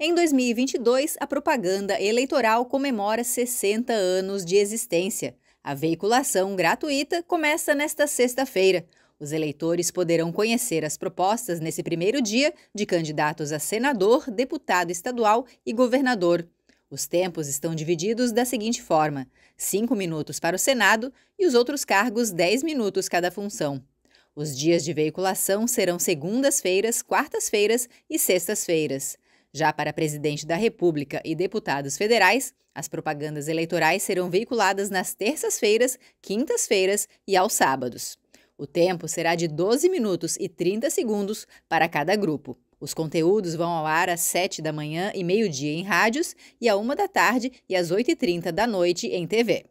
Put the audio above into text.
Em 2022, a propaganda eleitoral comemora 60 anos de existência. A veiculação gratuita começa nesta sexta-feira. Os eleitores poderão conhecer as propostas nesse primeiro dia de candidatos a senador, deputado estadual e governador. Os tempos estão divididos da seguinte forma: 5 minutos para o Senado e os outros cargos 10 minutos cada função. Os dias de veiculação serão segundas-feiras, quartas-feiras e sextas-feiras. Já para presidente da República e deputados federais, as propagandas eleitorais serão veiculadas nas terças-feiras, quintas-feiras e aos sábados. O tempo será de 12 minutos e 30 segundos para cada grupo. Os conteúdos vão ao ar às 7 da manhã e meio-dia em rádios e à 1 da tarde e às 8h30 da noite em TV.